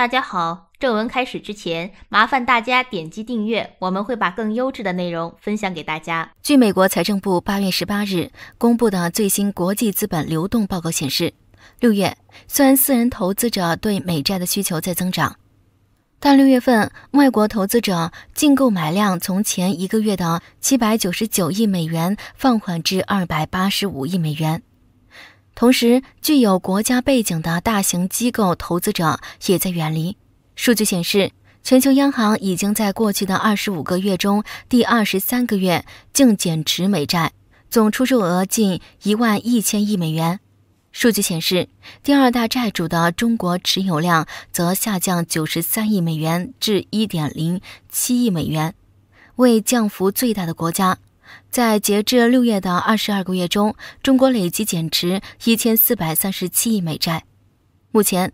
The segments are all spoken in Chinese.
大家好，正文开始之前，麻烦大家点击订阅，我们会把更优质的内容分享给大家。据美国财政部八月十八日公布的最新国际资本流动报告显示，六月虽然私人投资者对美债的需求在增长，但六月份外国投资者净购买量从前一个月的七百九十九亿美元放缓至二百八十五亿美元。同时，具有国家背景的大型机构投资者也在远离。数据显示，全球央行已经在过去的二十五个月中，第二十三个月净减持美债，总出售额近一万一千亿美元。数据显示，第二大债主的中国持有量则下降九十三亿美元至一点零七亿美元，为降幅最大的国家。在截至六月的二十二个月中，中国累计减持一千四百三十七亿美债。目前，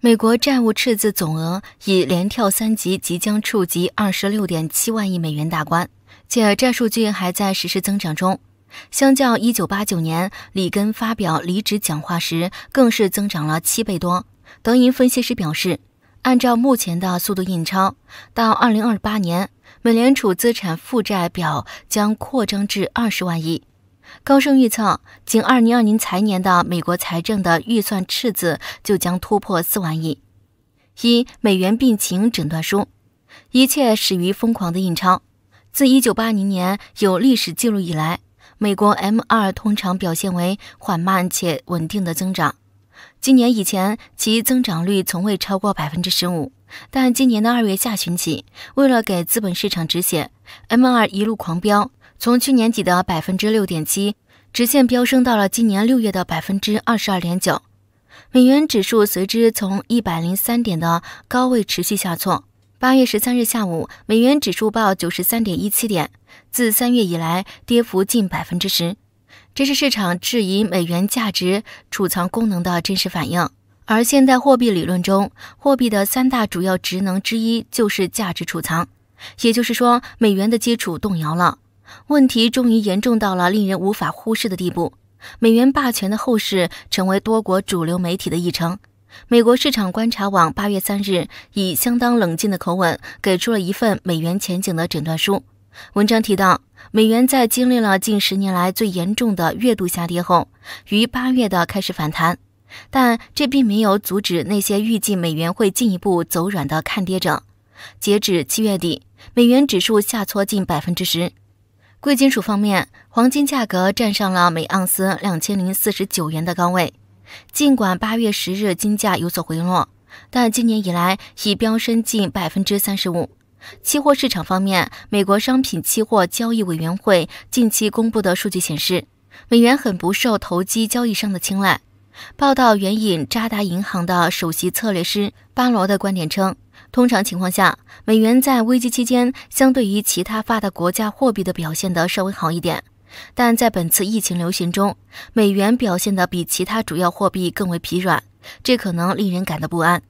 美国债务赤字总额已连跳三级，即将触及二十六点七万亿美元大关，且债数据还在实时增长中。相较一九八九年里根发表离职讲话时，更是增长了七倍多。德银分析师表示，按照目前的速度印钞，到二零二八年。美联储资产负债表将扩张至二十万亿。高盛预测，仅二零二零财年的美国财政的预算赤字就将突破四万亿。一美元病情诊断书：一切始于疯狂的印钞。自一九八零年有历史记录以来，美国 M 二通常表现为缓慢且稳定的增长。今年以前，其增长率从未超过百分之十五。但今年的二月下旬起，为了给资本市场止血，M2 一路狂飙，从去年底的百分之六点七，直线飙升到了今年六月的百分之二十二点九。美元指数随之从一百零三点的高位持续下挫。八月十三日下午，美元指数报九十三点一七点，自三月以来跌幅近百分之十，这是市场质疑美元价值储藏功能的真实反应。而现代货币理论中，货币的三大主要职能之一就是价值储藏，也就是说，美元的基础动摇了。问题终于严重到了令人无法忽视的地步，美元霸权的后世成为多国主流媒体的议程。美国市场观察网八月三日以相当冷静的口吻给出了一份美元前景的诊断书。文章提到，美元在经历了近十年来最严重的月度下跌后，于八月的开始反弹。但这并没有阻止那些预计美元会进一步走软的看跌者。截止七月底，美元指数下挫近百分之十。贵金属方面，黄金价格站上了每盎司两千零四十九元的高位。尽管八月十日金价有所回落，但今年以来已飙升近百分之三十五。期货市场方面，美国商品期货交易委员会近期公布的数据显示，美元很不受投机交易商的青睐。报道援引渣打银行的首席策略师巴罗的观点称，通常情况下，美元在危机期间相对于其他发达国家货币的表现得稍微好一点，但在本次疫情流行中，美元表现得比其他主要货币更为疲软，这可能令人感到不安。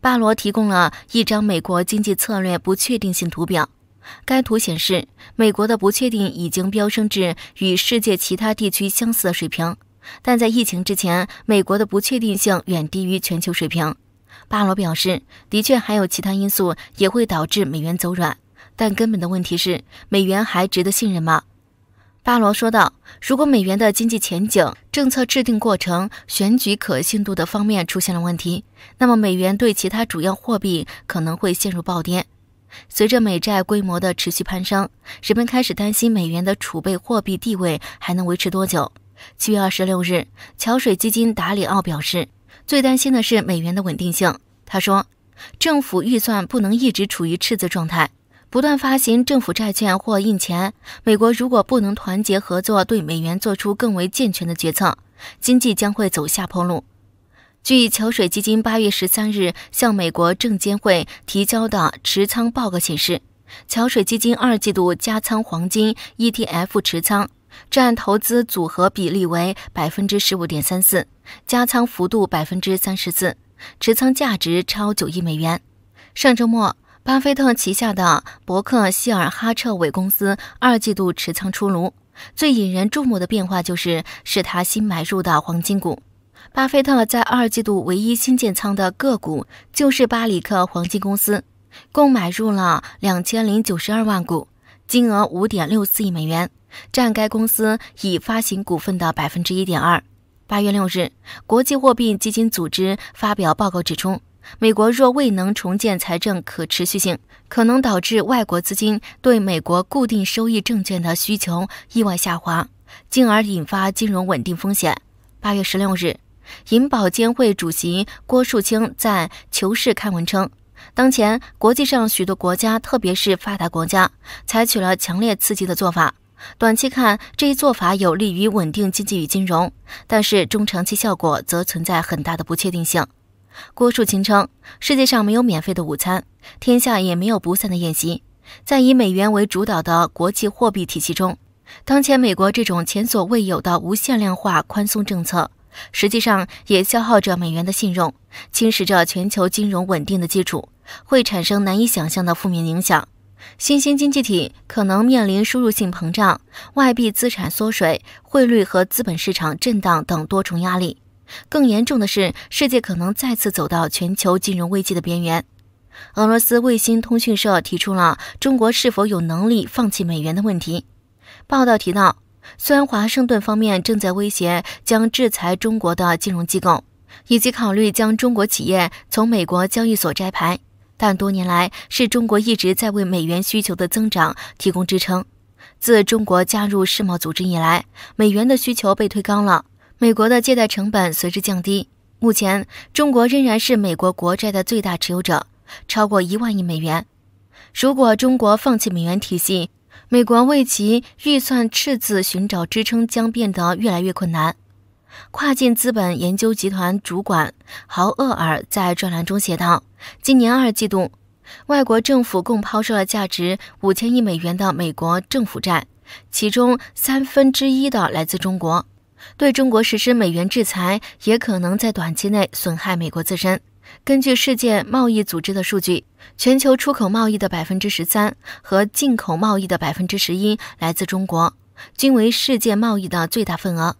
巴罗提供了一张美国经济策略不确定性图表，该图显示，美国的不确定已经飙升至与世界其他地区相似的水平。但在疫情之前，美国的不确定性远低于全球水平。巴罗表示，的确还有其他因素也会导致美元走软，但根本的问题是，美元还值得信任吗？巴罗说道：“如果美元的经济前景、政策制定过程、选举可信度的方面出现了问题，那么美元对其他主要货币可能会陷入暴跌。随着美债规模的持续攀升，人们开始担心美元的储备货币地位还能维持多久。”七月二十六日，桥水基金达里奥表示，最担心的是美元的稳定性。他说，政府预算不能一直处于赤字状态，不断发行政府债券或印钱。美国如果不能团结合作，对美元做出更为健全的决策，经济将会走下坡路。据桥水基金八月十三日向美国证监会提交的持仓报告显示，桥水基金二季度加仓黄金 ETF 持仓。占投资组合比例为百分之十五点三四，加仓幅度百分之三十四，持仓价值超九亿美元。上周末，巴菲特旗下的伯克希尔哈彻韦公司二季度持仓出炉，最引人注目的变化就是是他新买入的黄金股。巴菲特在二季度唯一新建仓的个股就是巴里克黄金公司，共买入了两千零九十二万股，金额五点六四亿美元。占该公司已发行股份的百分之一点二。八月六日，国际货币基金组织发表报告指出，美国若未能重建财政可持续性，可能导致外国资金对美国固定收益证券的需求意外下滑，进而引发金融稳定风险。八月十六日，银保监会主席郭树清在《求是》刊文称，当前国际上许多国家，特别是发达国家，采取了强烈刺激的做法。短期看，这一做法有利于稳定经济与金融，但是中长期效果则存在很大的不确定性。郭树清称：“世界上没有免费的午餐，天下也没有不散的宴席。”在以美元为主导的国际货币体系中，当前美国这种前所未有的无限量化宽松政策，实际上也消耗着美元的信用，侵蚀着全球金融稳定的基础，会产生难以想象的负面影响。新兴经济体可能面临输入性膨胀、外币资产缩水、汇率和资本市场震荡等多重压力。更严重的是，世界可能再次走到全球金融危机的边缘。俄罗斯卫星通讯社提出了中国是否有能力放弃美元的问题。报道提到，虽然华盛顿方面正在威胁将制裁中国的金融机构，以及考虑将中国企业从美国交易所摘牌。但多年来，是中国一直在为美元需求的增长提供支撑。自中国加入世贸组织以来，美元的需求被推高了，美国的借贷成本随之降低。目前，中国仍然是美国国债的最大持有者，超过一万亿美元。如果中国放弃美元体系，美国为其预算赤字寻找支撑将变得越来越困难。跨境资本研究集团主管豪厄尔在专栏中写道：“今年二季度，外国政府共抛售了价值五千亿美元的美国政府债，其中三分之一的来自中国。对中国实施美元制裁，也可能在短期内损害美国自身。根据世界贸易组织的数据，全球出口贸易的百分之十三和进口贸易的百分之十一来自中国，均为世界贸易的最大份额。”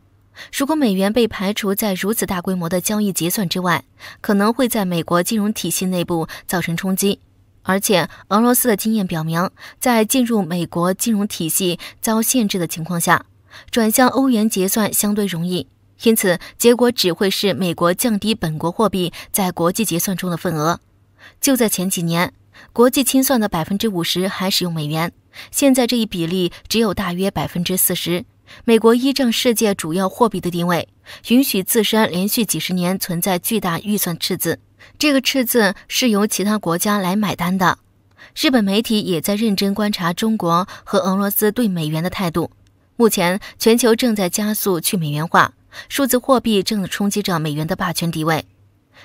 如果美元被排除在如此大规模的交易结算之外，可能会在美国金融体系内部造成冲击。而且，俄罗斯的经验表明，在进入美国金融体系遭限制的情况下，转向欧元结算相对容易。因此，结果只会是美国降低本国货币在国际结算中的份额。就在前几年，国际清算的百分之五十还使用美元，现在这一比例只有大约百分之四十。美国依仗世界主要货币的地位，允许自身连续几十年存在巨大预算赤字，这个赤字是由其他国家来买单的。日本媒体也在认真观察中国和俄罗斯对美元的态度。目前，全球正在加速去美元化，数字货币正冲击着美元的霸权地位。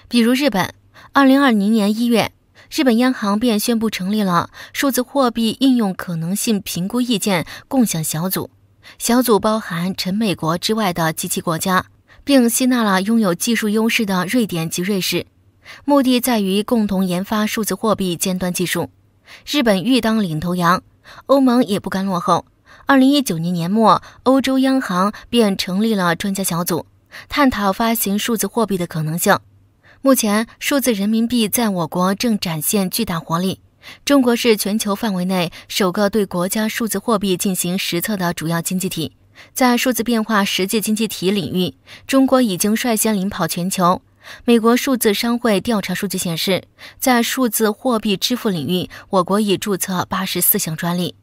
比如，日本，2020年1月，日本央行便宣布成立了数字货币应用可能性评估意见共享小组。小组包含陈美国之外的及其国家，并吸纳了拥有技术优势的瑞典及瑞士，目的在于共同研发数字货币尖端技术。日本欲当领头羊，欧盟也不甘落后。二零一九年年末，欧洲央行便成立了专家小组，探讨发行数字货币的可能性。目前，数字人民币在我国正展现巨大活力。中国是全球范围内首个对国家数字货币进行实测的主要经济体，在数字变化、实际经济体领域，中国已经率先领跑全球。美国数字商会调查数据显示，在数字货币支付领域，我国已注册八十四项专利。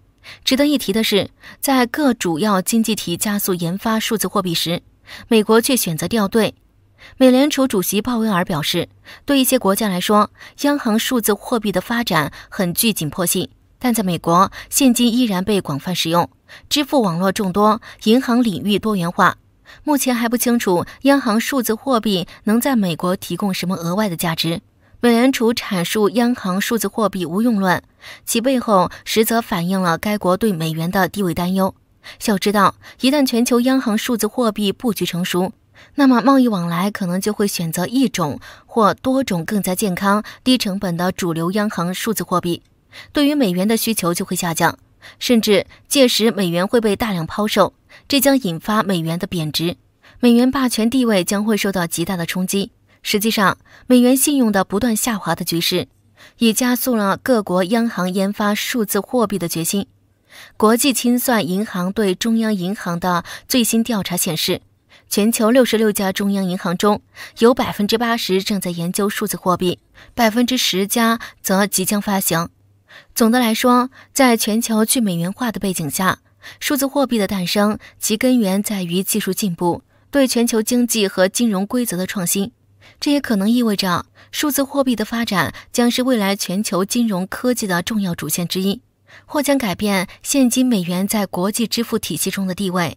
值得一提的是，在各主要经济体加速研发数字货币时，美国却选择掉队。美联储主席鲍威尔表示，对一些国家来说，央行数字货币的发展很具紧迫性，但在美国，现金依然被广泛使用，支付网络众多，银行领域多元化。目前还不清楚央行数字货币能在美国提供什么额外的价值。美联储阐述央行数字货币无用论，其背后实则反映了该国对美元的地位担忧。要知道，一旦全球央行数字货币布局成熟，那么，贸易往来可能就会选择一种或多种更加健康、低成本的主流央行数字货币，对于美元的需求就会下降，甚至届时美元会被大量抛售，这将引发美元的贬值，美元霸权地位将会受到极大的冲击。实际上，美元信用的不断下滑的局势，也加速了各国央行研发数字货币的决心。国际清算银行对中央银行的最新调查显示。全球六十六家中央银行中有百分之八十正在研究数字货币，百分之十家则即将发行。总的来说，在全球去美元化的背景下，数字货币的诞生其根源在于技术进步对全球经济和金融规则的创新。这也可能意味着数字货币的发展将是未来全球金融科技的重要主线之一，或将改变现金美元在国际支付体系中的地位。